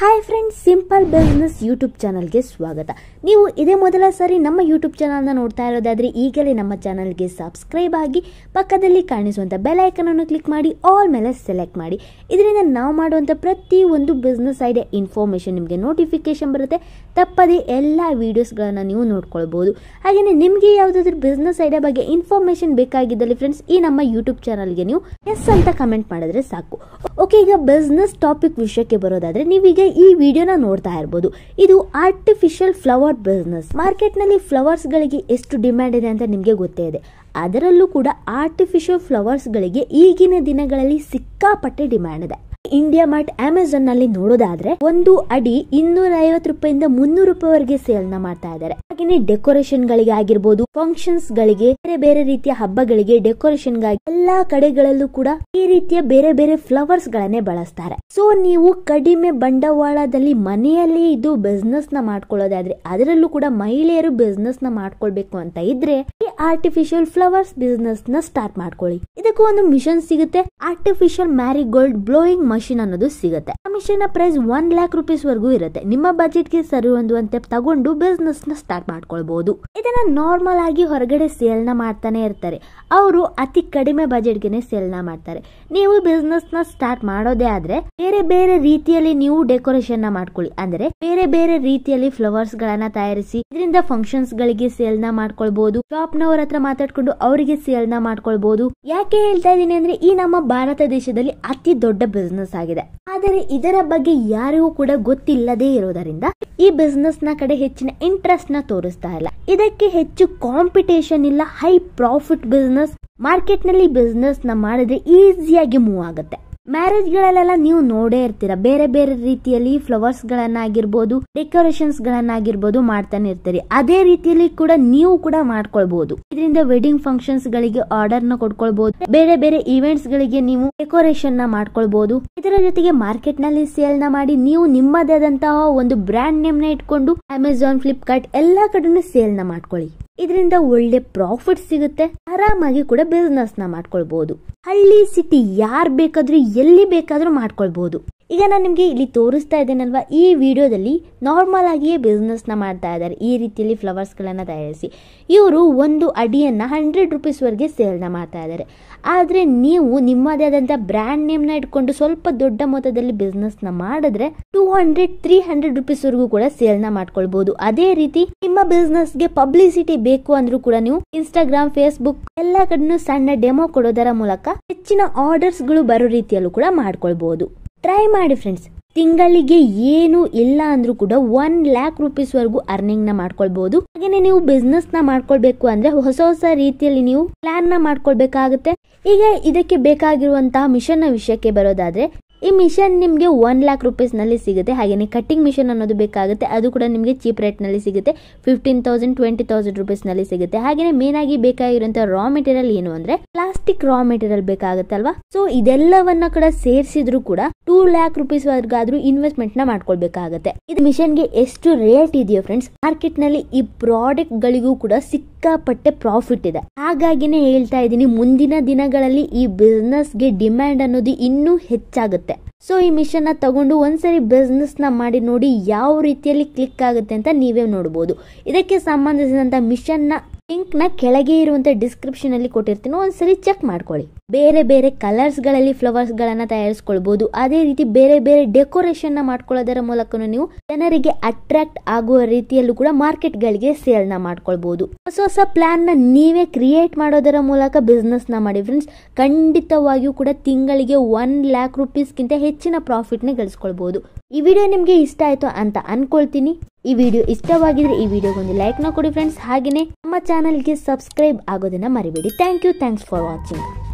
hi friends simple business YouTube ಚಾನಲ್ಗೆ ಸ್ವಾಗತ ನೀವು ಇದೇ ಮೊದಲ ಸಾರಿ ನಮ್ಮ ಯೂಟ್ಯೂಬ್ ಚಾನಲ್ನ ನೋಡ್ತಾ ಇರೋದಾದರೆ ಈಗಲೇ ನಮ್ಮ ಚಾನಲ್ಗೆ ಸಬ್ಸ್ಕ್ರೈಬ್ ಆಗಿ ಪಕ್ಕದಲ್ಲಿ ಕಾಣಿಸುವಂಥ ಅನ್ನು ಕ್ಲಿಕ್ ಮಾಡಿ ಆಲ್ ಮೇಲೆ ಸೆಲೆಕ್ಟ್ ಮಾಡಿ ಇದರಿಂದ ನಾವು ಮಾಡುವಂಥ ಒಂದು ಬಿಸ್ನೆಸ್ ಐಡಿಯಾ ಇನ್ಫಾರ್ಮೇಷನ್ ನಿಮಗೆ ನೋಟಿಫಿಕೇಶನ್ ಬರುತ್ತೆ ತಪ್ಪದೇ ಎಲ್ಲ ವೀಡಿಯೋಸ್ಗಳನ್ನು ನೀವು ನೋಡ್ಕೊಳ್ಬೋದು ಹಾಗೆಯೇ ನಿಮಗೆ ಯಾವುದಾದ್ರೂ ಬಿಸ್ನೆಸ್ ಐಡಿಯಾ ಬಗ್ಗೆ ಇನ್ಫಾರ್ಮೇಷನ್ ಬೇಕಾಗಿದ್ದಲ್ಲಿ ಫ್ರೆಂಡ್ಸ್ ಈ ನಮ್ಮ ಯೂಟ್ಯೂಬ್ ಚಾನಲ್ಗೆ ನೀವು ಎಸ್ ಅಂತ ಕಮೆಂಟ್ ಮಾಡಿದ್ರೆ ಸಾಕು ಓಕೆ ಈಗ ಬಿಸ್ನೆಸ್ ಟಾಪಿಕ್ ವಿಷಯಕ್ಕೆ ಬರೋದಾದರೆ ನೀವೀಗ ಈ ವಿಡಿಯೋನ ನೋಡ್ತಾ ಇರ್ಬೋದು ಇದು ಆರ್ಟಿಫಿಷಿಯಲ್ ಫ್ಲವರ್ ಬಿಸ್ನೆಸ್ ಫ್ಲವರ್ಸ್ ಗಳಿಗೆ ಎಷ್ಟು ಡಿಮ್ಯಾಂಡ್ ಇದೆ ಅಂತ ನಿಮಗೆ ಗೊತ್ತೇ ಇದೆ ಅದರಲ್ಲೂ ಕೂಡ ಆರ್ಟಿಫಿಷಿಯಲ್ ಫ್ಲವರ್ಸ್ ಗಳಿಗೆ ಈಗಿನ ದಿನಗಳಲ್ಲಿ ಸಿಕ್ಕಾಪಟ್ಟೆ ಡಿಮ್ಯಾಂಡ್ ಇದೆ ಇಂಡಿಯಾ ಮಾರ್ಟ್ ಅಮೆಝಾನ್ ನಲ್ಲಿ ನೋಡೋದಾದ್ರೆ ಒಂದು ಅಡಿ ಇನ್ನೂರ ಐವತ್ತು ರೂಪಾಯಿಂದ ಮುನ್ನೂರು ರೂಪಾಯಿವರೆಗೆ ಸೇಲ್ ನ ಮಾಡ್ತಾ ಇದ್ದಾರೆ ಹಾಗೇನೆ ಡೆಕೋರೇಷನ್ ಗಳಿಗೆ ಆಗಿರ್ಬೋದು ಫಂಕ್ಷನ್ಸ್ ಗಳಿಗೆ ಬೇರೆ ಬೇರೆ ರೀತಿಯ ಹಬ್ಬಗಳಿಗೆ ಡೆಕೋರೇಷನ್ ಗಾಗಿ ಎಲ್ಲಾ ಕಡೆಗಳಲ್ಲೂ ಕೂಡ ಈ ರೀತಿಯ ಬೇರೆ ಬೇರೆ ಫ್ಲವರ್ಸ್ ಗಳನ್ನೇ ಬಳಸ್ತಾರೆ ಸೊ ನೀವು ಕಡಿಮೆ ಬಂಡವಾಳದಲ್ಲಿ ಮನೆಯಲ್ಲಿ ಇದು ಬಿಸ್ನೆಸ್ ನ ಮಾಡ್ಕೊಳ್ಳೋದಾದ್ರೆ ಅದರಲ್ಲೂ ಕೂಡ ಮಹಿಳೆಯರು ಬಿಸ್ನೆಸ್ ನ ಮಾಡ್ಕೊಳ್ಬೇಕು ಅಂತ ಇದ್ರೆ ಈ ಆರ್ಟಿಫಿಷಿಯಲ್ ಫ್ಲವರ್ಸ್ ಬಿಸ್ನೆಸ್ ನ ಸ್ಟಾರ್ಟ್ ಮಾಡ್ಕೊಳ್ಳಿ ಇದಕ್ಕೂ ಒಂದು ಮಿಷನ್ ಸಿಗುತ್ತೆ ಆರ್ಟಿಫಿಷಿಯಲ್ ಮ್ಯಾರಿಗೋಲ್ಡ್ ಬ್ಲೋಯಿಂಗ್ ಮಷಿನ್ ಅನ್ನೋದು ಸಿಗುತ್ತೆ ಆ ಮಿಷಿನ್ ನ ಪ್ರೈಸ್ ಒನ್ ಲ್ಯಾಕ್ ರುಪೀಸ್ ವರೆಗೂ ಇರುತ್ತೆ ನಿಮ್ಮ ಬಜೆಟ್ ಗೆ ಸರಿ ಹೊಂದುವಂತೆ ತಗೊಂಡು ಬಿಸ್ನೆಸ್ ನ ಸ್ಟಾರ್ಟ್ ಮಾಡ್ಕೊಳ್ಬಹುದು ಇದನ್ನ ನಾರ್ಮಲ್ ಆಗಿ ಹೊರಗಡೆ ಸೇಲ್ ನ ಮಾಡ್ತಾನೆ ಇರ್ತಾರೆ ಅವರು ಅತಿ ಕಡಿಮೆ ಬಜೆಟ್ ಗೆನೆ ಸೇಲ್ ನ ಮಾಡ್ತಾರೆ ನೀವು ಬಿಸ್ನೆಸ್ ನ ಸ್ಟಾರ್ಟ್ ಮಾಡೋದೇ ಆದ್ರೆ ಬೇರೆ ಬೇರೆ ರೀತಿಯಲ್ಲಿ ನೀವು ಡೆಕೋರೇಷನ್ ನ ಮಾಡ್ಕೊಳ್ಳಿ ಅಂದ್ರೆ ಬೇರೆ ಬೇರೆ ರೀತಿಯಲ್ಲಿ ಫ್ಲವರ್ಸ್ ಗಳನ್ನ ತಯಾರಿಸಿ ಇದರಿಂದ ಫಂಕ್ಷನ್ಸ್ ಗಳಿಗೆ ಸೇಲ್ ನ ಮಾಡ್ಕೊಳ್ಬಹುದು ಶಾಪ್ ನವರ ಹತ್ರ ಮಾತಾಡ್ಕೊಂಡು ಅವರಿಗೆ ಸೇಲ್ ನ ಮಾಡ್ಕೊಳ್ಬಹುದು ಯಾಕೆ ಹೇಳ್ತಾ ಇದೀನಿ ಅಂದ್ರೆ ಈ ನಮ್ಮ ಭಾರತ ದೇಶದಲ್ಲಿ ಅತಿ ದೊಡ್ಡ ಬಿಸ್ನೆಸ್ ಬಿಸ್ನೆಸ್ ಆಗಿದೆ ಆದರೆ ಇದರ ಬಗ್ಗೆ ಯಾರಿಗೂ ಕೂಡ ಗೊತ್ತಿಲ್ಲದೇ ಇರೋದರಿಂದ ಈ ಬಿಸ್ನೆಸ್ ನ ಕಡೆ ಹೆಚ್ಚಿನ ಇಂಟ್ರೆಸ್ಟ್ ನ ತೋರಿಸ್ತಾ ಇಲ್ಲ ಇದಕ್ಕೆ ಹೆಚ್ಚು ಕಾಂಪಿಟೇಷನ್ ಇಲ್ಲ ಹೈ ಪ್ರಾಫಿಟ್ ಬಿಸ್ನೆಸ್ ಮಾರ್ಕೆಟ್ ನಲ್ಲಿ ಬಿಸ್ನೆಸ್ ನ ಮಾಡಿದ್ರೆ ಈಸಿಯಾಗಿ ಮೂವ್ ಆಗುತ್ತೆ ಮ್ಯಾರೇಜ್ ಗಳಲ್ಲೆಲ್ಲ ನೀವು ನೋಡೇ ಇರ್ತೀರ ಬೇರೆ ಬೇರೆ ರೀತಿಯಲ್ಲಿ ಫ್ಲವರ್ಸ್ ಫ್ಲವರ್ಸ್ಗಳನ್ನಾಗಿರ್ಬೋದು ಡೆಕೋರೇಷನ್ಸ್ಗಳನ್ನಾಗಿರ್ಬೋದು ಮಾಡ್ತಾನೆ ಇರ್ತೀರಿ ಅದೇ ರೀತಿಯಲ್ಲಿ ಕೂಡ ನೀವು ಕೂಡ ಮಾಡ್ಕೊಳ್ಬಹುದು ಇದರಿಂದ ವೆಡ್ಡಿಂಗ್ ಫಂಕ್ಷನ್ಸ್ ಗಳಿಗೆ ಆರ್ಡರ್ ನ ಕೊಡ್ಕೊಳ್ಬಹುದು ಬೇರೆ ಬೇರೆ ಈವೆಂಟ್ಸ್ ಗಳಿಗೆ ನೀವು ಡೆಕೋರೇಷನ್ ನ ಮಾಡ್ಕೊಳ್ಬಹುದು ಇದರ ಜೊತೆಗೆ ಮಾರ್ಕೆಟ್ ನಲ್ಲಿ ಸೇಲ್ ನ ಮಾಡಿ ನೀವು ನಿಮ್ಮದೇ ಆದಂತಹ ಒಂದು ಬ್ರ್ಯಾಂಡ್ ನೇಮ್ ನ ಇಟ್ಕೊಂಡು ಅಮೆಝಾನ್ ಫ್ಲಿಪ್ಕಾರ್ಟ್ ಎಲ್ಲಾ ಕಡೆನೂ ಸೇಲ್ ನ ಮಾಡ್ಕೊಳ್ಳಿ ಇದರಿಂದ ಒಳ್ಳೆ ಪ್ರಾಫಿಟ್ ಸಿಗುತ್ತೆ ಆರಾಮಾಗಿ ಕೂಡ ಬಿಸ್ನೆಸ್ ನ ಮಾಡ್ಕೊಳ್ಬಹುದು ಹಳ್ಳಿ ಸಿಟಿ ಯಾರ್ ಬೇಕಾದ್ರೂ ಎಲ್ಲಿ ಬೇಕಾದ್ರೂ ಮಾಡ್ಕೊಳ್ಬಹುದು ಈಗ ನಾನು ನಿಮಗೆ ಇಲ್ಲಿ ತೋರಿಸ್ತಾ ಇದ್ದೇನಲ್ವ ಈ ವಿಡಿಯೋದಲ್ಲಿ ನಾರ್ಮಲ್ ಆಗಿಯೇ ಬಿಸ್ನೆಸ್ನ ಮಾಡ್ತಾ ಇದ್ದಾರೆ ಈ ರೀತಿಯಲ್ಲಿ ಫ್ಲವರ್ಸ್ಗಳನ್ನು ತಯಾರಿಸಿ ಇವರು ಒಂದು ಅಡಿಯನ್ನು ಹಂಡ್ರೆಡ್ ರುಪೀಸ್ವರೆಗೆ ಸೇಲ್ನ ಮಾಡ್ತಾ ಇದ್ದಾರೆ ಆದರೆ ನೀವು ನಿಮ್ಮದೇ ಆದಂಥ ಬ್ರ್ಯಾಂಡ್ ನೇಮ್ನ ಇಟ್ಕೊಂಡು ಸ್ವಲ್ಪ ದೊಡ್ಡ ಮೊತ್ತದಲ್ಲಿ ಬಿಸ್ನೆಸ್ನ ಮಾಡಿದ್ರೆ ಟೂ ಹಂಡ್ರೆಡ್ ತ್ರೀ ಹಂಡ್ರೆಡ್ ರುಪೀಸ್ವರೆಗೂ ಕೂಡ ಸೇಲ್ನ ಮಾಡ್ಕೊಳ್ಬಹುದು ಅದೇ ರೀತಿ ನಿಮ್ಮ ಬಿಸ್ನೆಸ್ಗೆ ಪಬ್ಲಿಸಿಟಿ ಬೇಕು ಅಂದ್ರೂ ಕೂಡ ನೀವು ಇನ್ಸ್ಟಾಗ್ರಾಮ್ ಫೇಸ್ಬುಕ್ ಎಲ್ಲ ಕಡೆನೂ ಸಣ್ಣ ಡೆಮೋ ಕೊಡೋದರ ಮೂಲಕ ಹೆಚ್ಚಿನ ಆರ್ಡರ್ಸ್ಗಳು ಬರೋ ರೀತಿಯಲ್ಲೂ ಕೂಡ ಮಾಡ್ಕೊಳ್ಬಹುದು ಟ್ರೈ ಮಾಡಿ ಫ್ರೆಂಡ್ಸ್ ತಿಂಗಳಿಗೆ ಏನು ಇಲ್ಲ ಅಂದ್ರೂ ಕೂಡ ಒನ್ ಲ್ಯಾಕ್ ರುಪೀಸ್ ವರೆಗೂ ಅರ್ನಿಂಗ್ ನ ಮಾಡ್ಕೊಳ್ಬಹುದು ಹಾಗೇನೆ ನೀವು ಬಿಸ್ನೆಸ್ ನ ಮಾಡ್ಕೊಳ್ಬೇಕು ಅಂದ್ರೆ ಹೊಸ ಹೊಸ ರೀತಿಯಲ್ಲಿ ನೀವು ಪ್ಲಾನ್ ನ ಮಾಡ್ಕೊಳ್ಬೇಕಾಗುತ್ತೆ ಈಗ ಇದಕ್ಕೆ ಬೇಕಾಗಿರುವಂತಹ ಮಿಷನ್ ನ ವಿಷಯಕ್ಕೆ ಬರೋದಾದ್ರೆ ಈ ಮಿಷನ್ ನಿಮಗೆ ಒನ್ ಲ್ಯಾಕ್ ರುಪೀಸ್ನಲ್ಲಿ ಸಿಗುತ್ತೆ ಹಾಗೆಯೇ ಕಟ್ಟಿಂಗ್ ಮಿಷನ್ ಅನ್ನೋದು ಬೇಕಾಗುತ್ತೆ ಅದು ಕೂಡ ನಿಮಗೆ ಚೀಪ್ ರೇಟ್ನಲ್ಲಿ ಸಿಗುತ್ತೆ ಫಿಫ್ಟೀನ್ ತೌಸಂಡ್ ಟ್ವೆಂಟಿ ತೌಸಂಡ್ ರುಪೀಸ್ನಲ್ಲಿ ಸಿಗುತ್ತೆ ಹಾಗೆಯೇ ಮೇನ್ ಆಗಿ ಬೇಕಾಗಿರುವಂಥ ರಾ ಮೆಟೀರಿಯಲ್ ಏನು ಅಂದ್ರೆ ಪ್ಲಾಸ್ಟಿಕ್ ರಾ ಮೆಟೀರಿಯಲ್ ಬೇಕಾಗುತ್ತಲ್ವಾ ಸೊ ಇದೆಲ್ಲವನ್ನ ಕೂಡ ಸೇರಿಸಿದ್ರು ಕೂಡ ಟೂ ಲ್ಯಾಕ್ ರುಪೀಸ್ ವರ್ಗಾದ್ರೂ ಇನ್ವೆಸ್ಟ್ಮೆಂಟ್ ನ ಮಾಡ್ಕೊಳ್ಬೇಕಾಗುತ್ತೆ ಇದು ಮಿಷನ್ಗೆ ಎಷ್ಟು ರೇಟ್ ಇದೆಯೋ ಫ್ರೆಂಡ್ಸ್ ಮಾರ್ಕೆಟ್ ನಲ್ಲಿ ಈ ಪ್ರಾಡಕ್ಟ್ ಗಳಿಗೂ ಕೂಡ ಸಿಕ್ಕಾಪಟ್ಟೆ ಪ್ರಾಫಿಟ್ ಇದೆ ಹಾಗಾಗಿನೇ ಹೇಳ್ತಾ ಇದ್ದೀನಿ ಮುಂದಿನ ದಿನಗಳಲ್ಲಿ ಈ ಗೆ ಡಿಮ್ಯಾಂಡ್ ಅನ್ನೋದು ಇನ್ನೂ ಹೆಚ್ಚಾಗುತ್ತೆ ಸೊ ಈ ಮಿಷನ್ ಮಿಷನ್ನ ತಗೊಂಡು ಒಂದ್ಸರಿ ನ ಮಾಡಿ ನೋಡಿ ಯಾವ ರೀತಿಯಲ್ಲಿ ಕ್ಲಿಕ್ ಆಗುತ್ತೆ ಅಂತ ನೀವೇ ನೋಡ್ಬೋದು ಇದಕ್ಕೆ ಮಿಷನ್ ಮಿಷನ್ನ ನ ಕೆಳಗೆ ಇರುವಂತ ಡಿಸ್ಕ್ರಿಪ್ಷನ್ ಅಲ್ಲಿ ಕೊಟ್ಟಿರ್ತೀನಿ ಒಂದ್ಸರಿ ಚೆಕ್ ಮಾಡ್ಕೊಳ್ಳಿ ಬೇರೆ ಬೇರೆ ಕಲರ್ಸ್ ಗಳಲ್ಲಿ ಫ್ಲವರ್ಸ್ ಗಳನ್ನ ತಯಾರಿಸ್ಕೊಳ್ಬಹುದು ಅದೇ ರೀತಿ ಬೇರೆ ಬೇರೆ ಡೆಕೋರೇಷನ್ ನ ಮಾಡ್ಕೊಳ್ಳೋದರ ಮೂಲಕ ನೀವು ಜನರಿಗೆ ಅಟ್ರಾಕ್ಟ್ ಆಗುವ ರೀತಿಯಲ್ಲೂ ಕೂಡ ಮಾರ್ಕೆಟ್ ಗಳಿಗೆ ಸೇಲ್ ನ ಮಾಡ್ಕೊಳ್ಬಹುದು ಹೊಸ ಹೊಸ ಪ್ಲಾನ್ ನ ನೀವೇ ಕ್ರಿಯೇಟ್ ಮಾಡೋದರ ಮೂಲಕ ನ ಮಾಡಿ ಫ್ರೆಂಡ್ಸ್ ಖಂಡಿತವಾಗಿಯೂ ಕೂಡ ತಿಂಗಳಿಗೆ ಒನ್ ಲ್ಯಾಕ್ ಕಿಂತ ಹೆಚ್ಚಿನ ಪ್ರಾಫಿಟ್ ನ ಗಳಿಸ್ಕೊಳ್ಬಹುದು ಈ ವಿಡಿಯೋ ನಿಮಗೆ ಇಷ್ಟ ಆಯ್ತು ಅಂತ ಅನ್ಕೊಳ್ತೀನಿ ಈ ವಿಡಿಯೋ ಇಷ್ಟವಾಗಿದ್ರೆ ಈ ವಿಡಿಯೋಗೊಂದು ಲೈಕ್ನ ಕೊಡಿ ಫ್ರೆಂಡ್ಸ್ ಹಾಗೆಯೇ ನಮ್ಮ ಚಾನಲ್ಗೆ ಸಬ್ಸ್ಕ್ರೈಬ್ ಆಗೋದನ್ನು ಮರಿಬೇಡಿ thank you thanks for watching